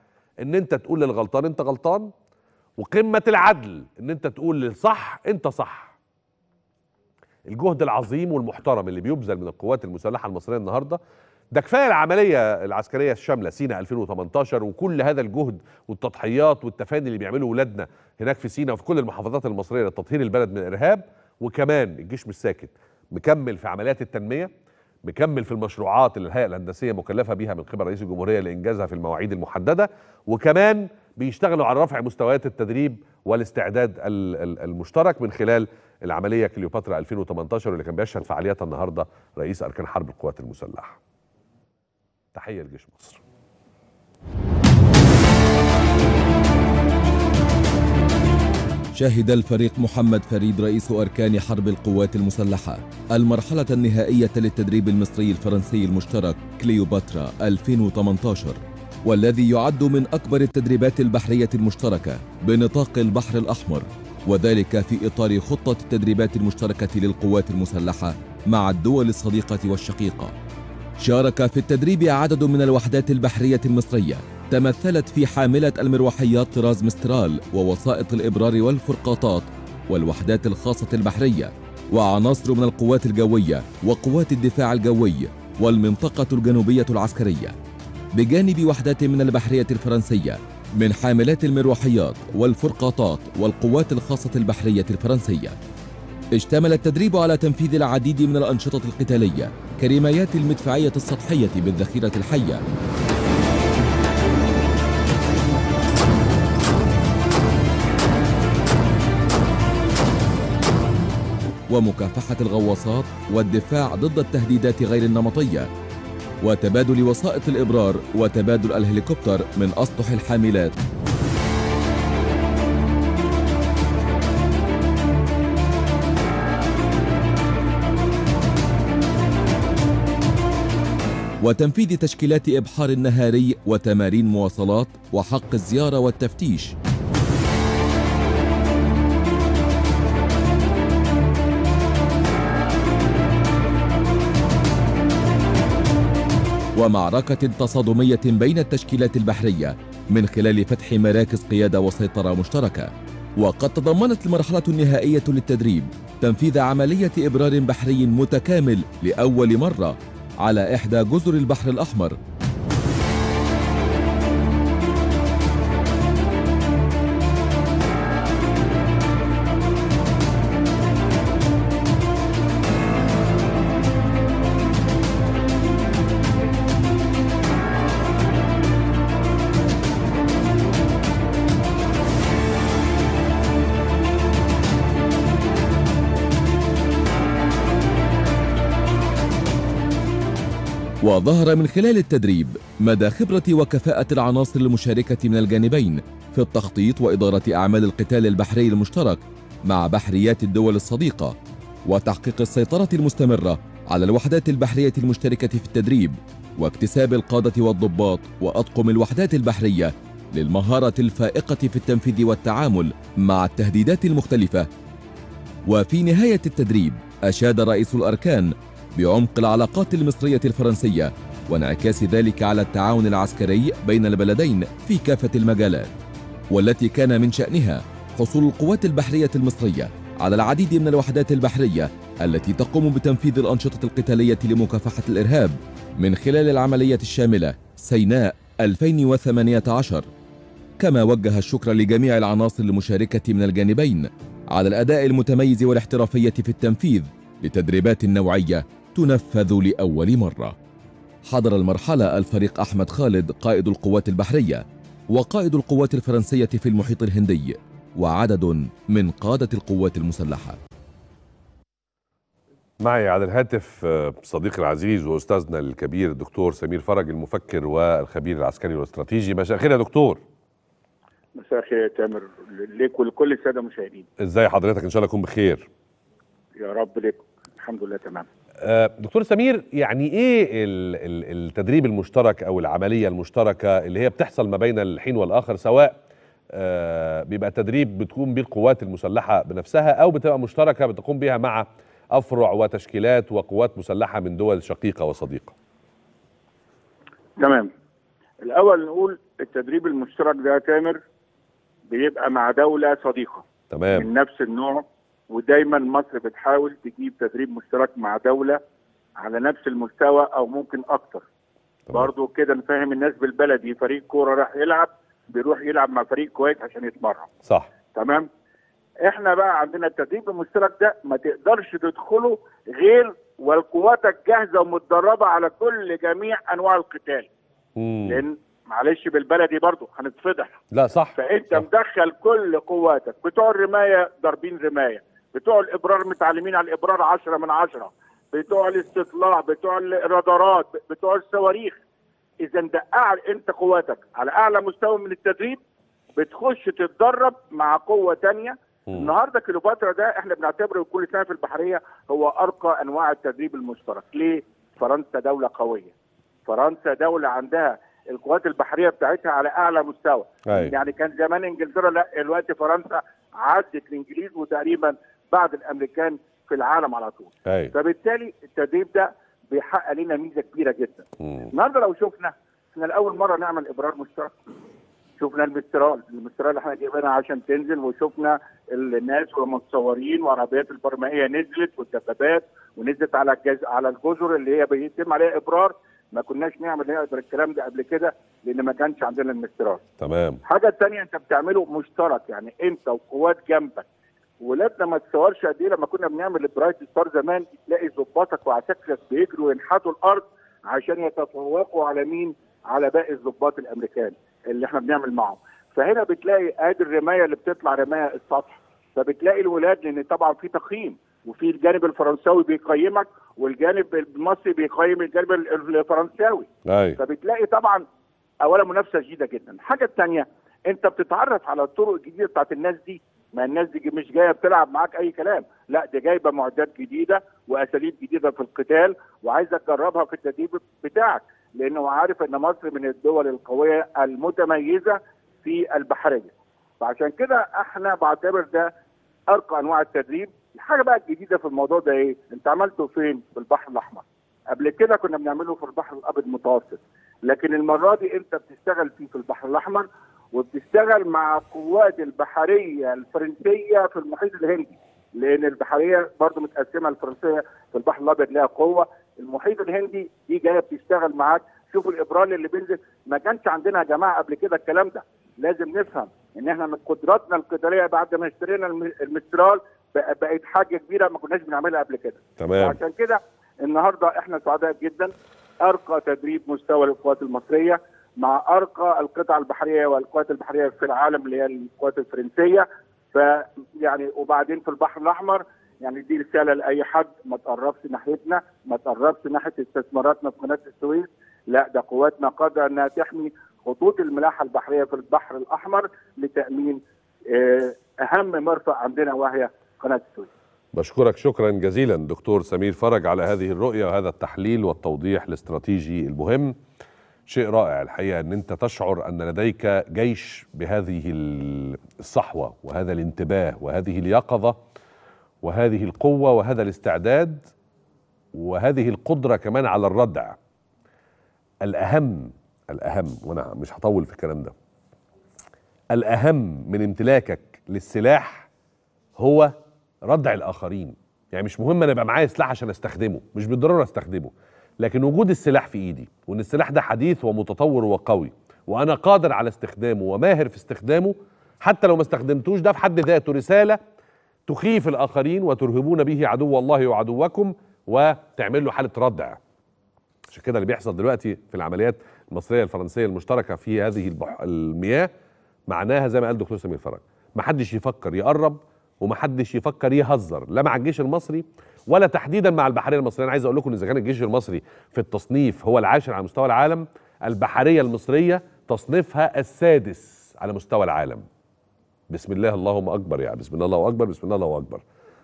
ان انت تقول للغلطان انت غلطان وقمه العدل ان انت تقول للصح انت صح الجهد العظيم والمحترم اللي بيبذل من القوات المسلحه المصريه النهارده ده كفايه العمليه العسكريه الشامله سينا 2018 وكل هذا الجهد والتضحيات والتفاني اللي بيعمله ولادنا هناك في سينا وفي كل المحافظات المصريه لتطهير البلد من الارهاب وكمان الجيش مش ساكت مكمل في عمليات التنميه مكمل في المشروعات اللي الهيئه الهندسيه مكلفه بيها من قبل رئيس الجمهوريه لانجازها في المواعيد المحدده وكمان بيشتغلوا على رفع مستويات التدريب والاستعداد المشترك من خلال العمليه كليوباترا 2018 اللي كان بيشهد فعالياتها النهارده رئيس اركان حرب القوات المسلحه. تحيه لجيش مصر. شهد الفريق محمد فريد رئيس أركان حرب القوات المسلحة المرحلة النهائية للتدريب المصري الفرنسي المشترك كليوباترا 2018 والذي يعد من أكبر التدريبات البحرية المشتركة بنطاق البحر الأحمر وذلك في إطار خطة التدريبات المشتركة للقوات المسلحة مع الدول الصديقة والشقيقة شارك في التدريب عدد من الوحدات البحرية المصرية تمثلت في حاملة المروحيات طراز مسترال ووسائط الإبرار والفرقاطات والوحدات الخاصة البحرية وعناصر من القوات الجوية وقوات الدفاع الجوي والمنطقة الجنوبية العسكرية بجانب وحدات من البحرية الفرنسية من حاملات المروحيات والفرقاطات والقوات الخاصة البحرية الفرنسية اشتمل التدريب على تنفيذ العديد من الأنشطة القتالية كرمايات المدفعية السطحية بالذخيرة الحية ومكافحة الغواصات والدفاع ضد التهديدات غير النمطية وتبادل وسائط الإبرار وتبادل الهليكوبتر من أسطح الحاملات وتنفيذ تشكيلات إبحار نهاري وتمارين مواصلات وحق الزيارة والتفتيش ومعركة تصادمية بين التشكيلات البحرية من خلال فتح مراكز قيادة وسيطرة مشتركة وقد تضمنت المرحلة النهائية للتدريب تنفيذ عملية إبرار بحري متكامل لأول مرة على إحدى جزر البحر الأحمر وظهر من خلال التدريب مدى خبرة وكفاءة العناصر المشاركة من الجانبين في التخطيط وإدارة أعمال القتال البحري المشترك مع بحريات الدول الصديقة وتحقيق السيطرة المستمرة على الوحدات البحرية المشتركة في التدريب واكتساب القادة والضباط وأطقم الوحدات البحرية للمهارة الفائقة في التنفيذ والتعامل مع التهديدات المختلفة وفي نهاية التدريب أشاد رئيس الأركان بعمق العلاقات المصرية الفرنسية وانعكاس ذلك على التعاون العسكري بين البلدين في كافة المجالات والتي كان من شأنها حصول القوات البحرية المصرية على العديد من الوحدات البحرية التي تقوم بتنفيذ الأنشطة القتالية لمكافحة الإرهاب من خلال العملية الشاملة سيناء 2018 كما وجه الشكر لجميع العناصر المشاركة من الجانبين على الأداء المتميز والاحترافية في التنفيذ لتدريبات نوعية تنفذ لأول مرة حضر المرحلة الفريق أحمد خالد قائد القوات البحرية وقائد القوات الفرنسية في المحيط الهندي وعدد من قادة القوات المسلحة معي على الهاتف آه، صديقي العزيز واستاذنا الكبير الدكتور سمير فرج المفكر والخبير العسكري والاستراتيجي مساء الخير يا دكتور مساء الخير يا تامر ليك ولكل الساده المشاهدين ازاي حضرتك ان شاء الله اكون بخير يا رب ليك الحمد لله تمام آه، دكتور سمير يعني ايه التدريب المشترك او العمليه المشتركه اللي هي بتحصل ما بين الحين والاخر سواء آه، بيبقى تدريب بتقوم به القوات المسلحه بنفسها او بتبقى مشتركه بتقوم بها مع افرع وتشكيلات وقوات مسلحه من دول شقيقه وصديقه. تمام. الاول نقول التدريب المشترك ده يا تامر بيبقى مع دوله صديقه. تمام. من نفس النوع ودايما مصر بتحاول تجيب تدريب مشترك مع دوله على نفس المستوى او ممكن اكتر برضه كده نفهم الناس بالبلدي فريق كوره راح يلعب بيروح يلعب مع فريق كويس عشان يتمرن صح تمام احنا بقى عندنا التدريب المشترك ده ما تقدرش تدخله غير والقواتك جاهزه ومتدربه على كل جميع انواع القتال مم. لان معلش بالبلدي برضه هنتفضح لا صح فانت صح. مدخل كل قواتك بتوع الرمايه ضاربين رمايه بتوع الابرار متعلمين على الابرار 10 من 10 بتوع الاستطلاع بتوع الرادارات بتوع الصواريخ اذا ده أعلى انت قواتك على اعلى مستوى من التدريب بتخش تتدرب مع قوه تانية النهارده كليوباترا ده احنا بنعتبره كل سنه في البحريه هو ارقى انواع التدريب المشترك ليه فرنسا دوله قويه فرنسا دوله عندها القوات البحريه بتاعتها على اعلى مستوى أي. يعني كان زمان انجلترا لا دلوقتي فرنسا عدت الانجليز وتقريبا بعد الامريكان في العالم على طول أي. فبالتالي التدريب ده بيحقق لنا ميزه كبيره جدا النهارده لو شفنا احنا لاول مره نعمل ابرار مشترك شفنا المسترال المسترال اللي احنا جايبينها عشان تنزل وشفنا الناس والمتصورين وعربيات البرمائيه نزلت والدبابات ونزلت على الجز... على الجزر اللي هي بيتم عليها ابرار ما كناش نعمل نقدر الكلام ده قبل كده لان ما كانش عندنا المسترال تمام الحاجه الثانيه انت بتعمله مشترك يعني انت وقوات جنبك ولادنا ما تتصورش قد ايه لما كنا بنعمل البرايت ستار زمان تلاقي ظباطك وعساكرك بيجروا ينحتوا الارض عشان يتفوقوا على مين؟ على باقي الظباط الامريكان اللي احنا بنعمل معهم. فهنا بتلاقي ادي الرمايه اللي بتطلع رمايه السطح فبتلاقي الولاد لان طبعا في تقييم وفي الجانب الفرنساوي بيقيمك والجانب المصري بيقيم الجانب الفرنساوي أي. أيوه. فبتلاقي طبعا اولا منافسه شديده جدا الحاجه الثانيه انت بتتعرف على الطرق الجديده بتاعت الناس دي ما الناس دي مش جايه بتلعب معاك اي كلام لا دي جايبه معدات جديده واساليب جديده في القتال وعايزه تجربها في التدريب بتاعك لانه عارف ان مصر من الدول القويه المتميزه في البحريه فعشان كده احنا بعتبر ده ارقى انواع التدريب الحاجه بقى الجديده في الموضوع ده ايه انت عملته فين في البحر الاحمر قبل كده كنا بنعمله في البحر الابيض المتوسط لكن المره دي انت بتشتغل فيه في البحر الاحمر وبتشتغل مع القوات البحريه الفرنسيه في المحيط الهندي لان البحريه برضه متقسمه الفرنسيه في البحر الابيض لها قوه المحيط الهندي دي جايه بتشتغل معاك شوفوا الابرال اللي بينزل ما كانش عندنا يا جماعه قبل كده الكلام ده لازم نفهم ان احنا من قدراتنا القتاليه بعد ما اشترينا المسترال بقت حاجه كبيره ما كناش بنعملها قبل كده تمام عشان كده النهارده احنا سعداء جدا ارقى تدريب مستوى للقوات المصريه مع ارقى القطع البحريه والقوات البحريه في العالم اللي هي القوات الفرنسيه فيعني وبعدين في البحر الاحمر يعني دي رساله لاي حد ما تقربش ناحيتنا ما تقربش ناحيه استثماراتنا في قناه السويس لا ده قواتنا قادره انها تحمي خطوط الملاحه البحريه في البحر الاحمر لتامين آه، اهم مرفأ عندنا وهي قناه السويس. بشكرك شكرا جزيلا دكتور سمير فرج على هذه الرؤيه وهذا التحليل والتوضيح الاستراتيجي المهم. شيء رائع الحقيقه ان انت تشعر ان لديك جيش بهذه الصحوه وهذا الانتباه وهذه اليقظه وهذه القوه وهذا الاستعداد وهذه القدره كمان على الردع الاهم الاهم وانا مش هطول في الكلام ده الاهم من امتلاكك للسلاح هو ردع الاخرين يعني مش مهم انا ابقى معايا سلاح عشان استخدمه مش بالضروره استخدمه لكن وجود السلاح في ايدي وان السلاح ده حديث ومتطور وقوي وانا قادر على استخدامه وماهر في استخدامه حتى لو ما استخدمتوش ده في حد ذاته رساله تخيف الاخرين وترهبون به عدو الله وعدوكم وتعمل له حاله ردع عشان كده اللي بيحصل دلوقتي في العمليات المصريه الفرنسيه المشتركه في هذه البح... المياه معناها زي ما قال الدكتور سمير فرج محدش يفكر يقرب ومحدش يفكر يهزر لا مع الجيش المصري ولا تحديدا مع البحريه المصريه انا عايز اقول لكم ان اذا كان الجيش المصري في التصنيف هو العاشر على مستوى العالم البحريه المصريه تصنيفها السادس على مستوى العالم بسم الله اللهم اكبر يعني بسم الله الله اكبر بسم الله الله اكبر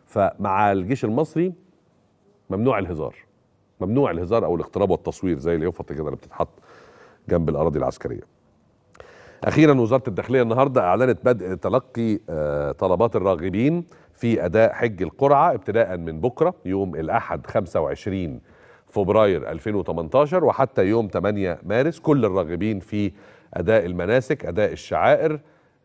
فمع الجيش المصري ممنوع الهزار ممنوع الهزار او الاقتراب والتصوير زي اليوفط كده اللي بتتحط جنب الاراضي العسكريه اخيرا وزاره الداخليه النهارده اعلنت بدء تلقي آه، طلبات الراغبين في أداء حج القرعة ابتداء من بكرة يوم الأحد 25 فبراير 2018 وحتى يوم 8 مارس كل الراغبين في أداء المناسك أداء الشعائر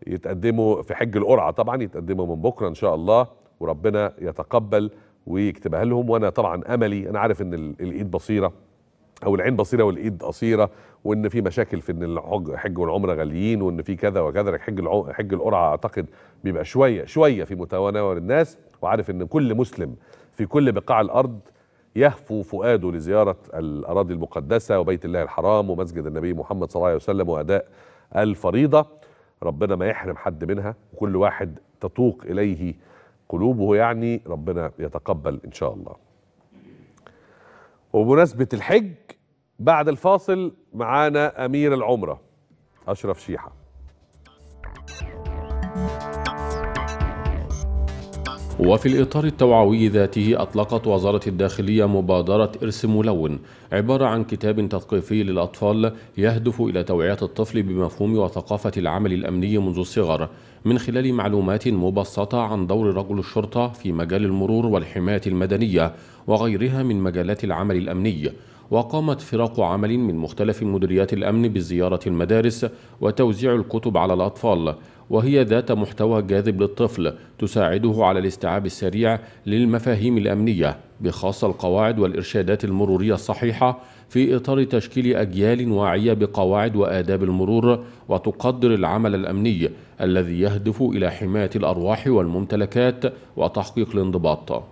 يتقدموا في حج القرعة طبعا يتقدموا من بكرة إن شاء الله وربنا يتقبل ويكتبها لهم وأنا طبعا أملي أنا عارف أن الإيد بصيرة او العين بصيره والايد قصيره وان في مشاكل في ان الحج والعمره غاليين وان في كذا وكذا حج حج القرعه اعتقد بيبقى شويه شويه في متناول الناس وعارف ان كل مسلم في كل بقاع الارض يهفو فؤاده لزياره الاراضي المقدسه وبيت الله الحرام ومسجد النبي محمد صلى الله عليه وسلم واداء الفريضه ربنا ما يحرم حد منها وكل واحد تتوق اليه قلوبه يعني ربنا يتقبل ان شاء الله وبمناسبة الحج بعد الفاصل معانا أمير العمرة أشرف شيحة وفي الإطار التوعوي ذاته أطلقت وزارة الداخلية مبادرة إرس ملون عبارة عن كتاب تثقيفي للأطفال يهدف إلى توعية الطفل بمفهوم وثقافة العمل الأمني منذ الصغر من خلال معلومات مبسطة عن دور رجل الشرطة في مجال المرور والحماية المدنية وغيرها من مجالات العمل الأمني وقامت فرق عمل من مختلف مديريات الأمن بزيارة المدارس وتوزيع الكتب على الأطفال وهي ذات محتوى جاذب للطفل تساعده على الاستيعاب السريع للمفاهيم الأمنية بخاصة القواعد والإرشادات المرورية الصحيحة في إطار تشكيل أجيال واعية بقواعد وآداب المرور وتقدر العمل الأمني الذي يهدف إلى حماية الأرواح والممتلكات وتحقيق الانضباط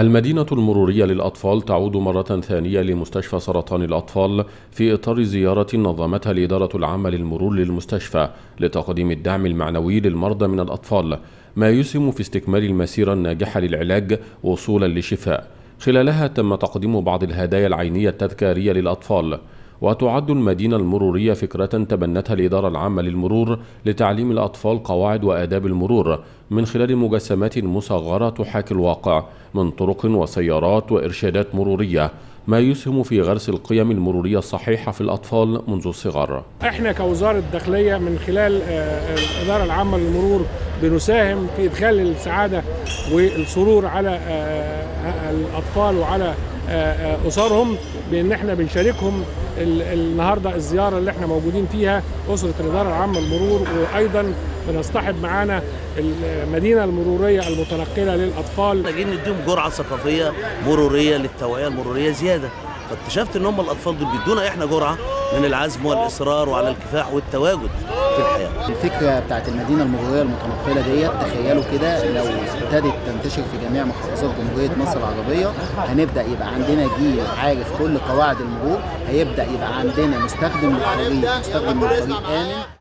المدينة المرورية للأطفال تعود مرة ثانية لمستشفى سرطان الأطفال في إطار زيارة نظمتها الإدارة العامة للمرور للمستشفى لتقديم الدعم المعنوي للمرضى من الأطفال ما يسهم في استكمال المسيرة الناجحة للعلاج وصولا للشفاء خلالها تم تقديم بعض الهدايا العينية التذكارية للأطفال وتعد المدينة المرورية فكرة تبنتها الإدارة العامة للمرور لتعليم الأطفال قواعد وآداب المرور من خلال مجسمات مصغرة تحاكي الواقع من طرق وسيارات وإرشادات مرورية ما يسهم في غرس القيم المرورية الصحيحة في الأطفال منذ الصغر احنا كوزارة الداخلية من خلال آه، آه، الإدارة العامة للمرور بنساهم في إدخال السعادة والسرور على آه، الأطفال وعلى اسرهم بان احنا بنشاركهم النهارده الزياره اللي احنا موجودين فيها اسره الاداره العامه للمرور وايضا بنصطحب معانا المدينه المروريه المتنقله للاطفال محتاجين نديهم جرعه ثقافيه مروريه للتوعيه المروريه زياده فاكتشفت ان هم الاطفال دول بيدونا احنا جرعه من العزم والاصرار وعلى الكفاح والتواجد في الحياه. الفكره بتاعت المدينه المغربيه المتنقله ديت تخيلوا كده لو ابتدت تنتشر في جميع محافظات جمهوريه مصر العربيه هنبدا يبقى عندنا جيل عارف كل قواعد المرور هيبدا يبقى عندنا مستخدم للطريق مستخدم للطريق امن